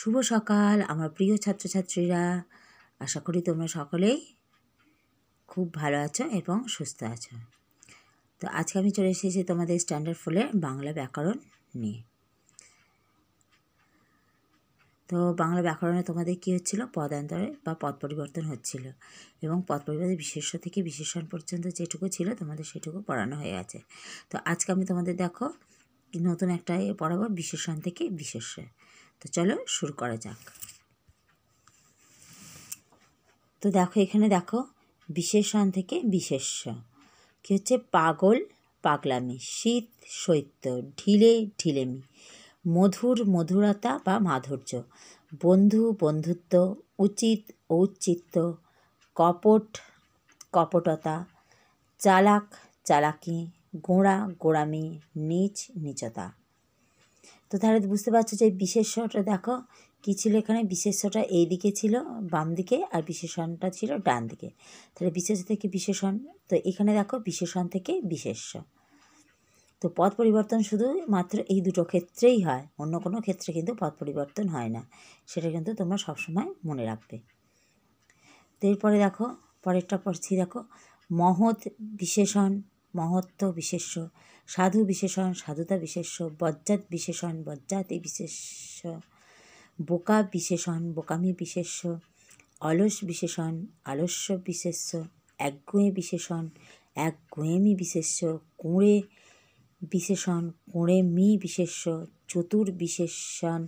শুভ সকাল আমার প্রিয় ছাত্রছাত্রীরা আশা করি তোমরা সকলেই খুব ভালো আছো এবং সুস্থ আছো তো আজকে আমি চলে এসেছি তোমাদের স্ট্যান্ডার্ড ফোলের বাংলা ব্যাকরণ নিয়ে তো বাংলা ব্যাকরণে তোমাদের কী হচ্ছিল পদান্তরে বা পদ পরিবর্তন হচ্ছিল এবং পদ পরিবর্তন বিশেষ্য থেকে বিশেষণ পর্যন্ত যেটুকু ছিল তোমাদের সেটুকু পড়ানো হয়ে আছে তো আজকে আমি তোমাদের দেখো নতুন একটা পড়াবো বিশেষণ থেকে বিশেষ্য তো চলো শুরু করা যাক তো দেখো এখানে দেখো বিশেষণ থেকে বিশেষ্য কী হচ্ছে পাগল পাগলামি শীত শৈত্য ঢিলে ঢিলেমি মধুর মধুরতা বা মাধুর্য বন্ধু বন্ধুত্ব উচিত ঔচিত্য কপট কপটতা চালাক চালাকি গোঁড়া গোড়ামি নিচ নিচতা তো তাহলে বুঝতে পারছো যে বিশেষটা দেখো কী ছিল এখানে বিশেষ্যটা এই দিকে ছিল বাম দিকে আর বিশেষণটা ছিল ডান দিকে তাহলে বিশেষ থেকে বিশেষণ তো এখানে দেখো বিশেষণ থেকে বিশেষ্য তো পথ পরিবর্তন শুধু মাত্র এই দুটো ক্ষেত্রেই হয় অন্য কোনো ক্ষেত্রে কিন্তু পথ পরিবর্তন হয় না সেটা কিন্তু তোমরা সবসময় মনে রাখবে তো এরপরে দেখো পরেরটা পড়ছি দেখো মহৎ বিশেষণ মহত্ব বিশেষ্য সাধু বিশেষণ সাধুতা বিশেষ্য বজ্জাত বিশেষণ বজ্জাতি বিশেষ্য বোকা বিশেষণ বোকামি বিশেষ্য অলস বিশেষণ আলস্য বিশেষ্য একগুঁয়ে বিশেষণ একগুঁয়েমি বিশেষ্য কুঁড়ে বিশেষণ কুঁড়েমি বিশেষ্য চতুর বিশেষণ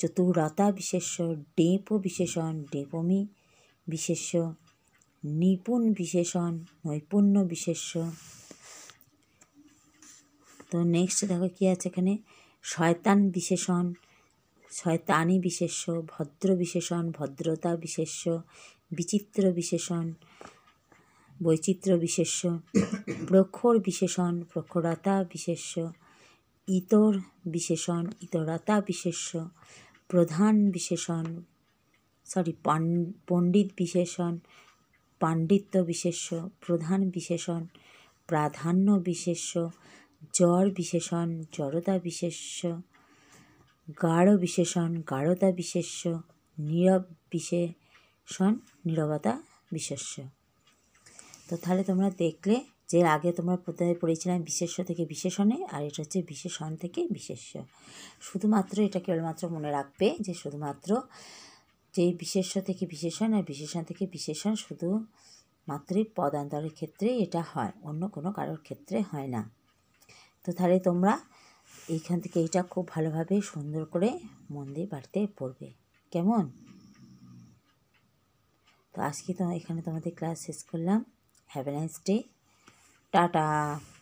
চতুরতা বিশেষ্য ডেপ বিশেষণ ডেপমি বিশেষ্য নিপুণ বিশেষণ নৈপুণ্য বিশেষ্য তো নেক্সট দেখো কী আছে এখানে শয়তান বিশেষণ শয়তানি বিশেষ্য ভদ্র বিশেষণ ভদ্রতা বিশেষ্য বিচিত্র বিশেষণ বৈচিত্র্য বিশেষ্য প্রখর বিশেষণ প্রখরতা বিশেষ্য ইতর বিশেষণ ইতরতা বিশেষ্য প্রধান বিশেষণ সরি পণ্ডিত বিশেষণ পাণ্ডিত্য বিশেষ্য প্রধান বিশেষণ প্রাধান্য বিশেষ্য জ্বর বিশেষণ জড়তা বিশেষ্য গাঢ় বিশেষণ গাঢ়তা বিশেষ্য নীরব বিশেষণ নীরবতা বিশেষ্য তো তাহলে তোমরা দেখলে যে আগে তোমরা প্রথমে পড়েছিলাম বিশেষ্য থেকে বিশেষণে আর এটা হচ্ছে বিশেষণ থেকে বিশেষ্য শুধুমাত্র এটা কেবলমাত্র মনে রাখবে যে শুধুমাত্র যে বিশেষ্য থেকে বিশেষণ আর বিশেষণ থেকে বিশেষণ শুধু মাত্রই পদান্তরের ক্ষেত্রে এটা হয় অন্য কোনো কারোর ক্ষেত্রে হয় না তো তাহলে তোমরা এইখান থেকে এটা খুব ভালোভাবে সুন্দর করে মন দিয়ে বাড়িতে পড়বে কেমন তো আজকে তো এখানে তোমাদের ক্লাস শেষ করলাম হ্যাভ ডে টাটা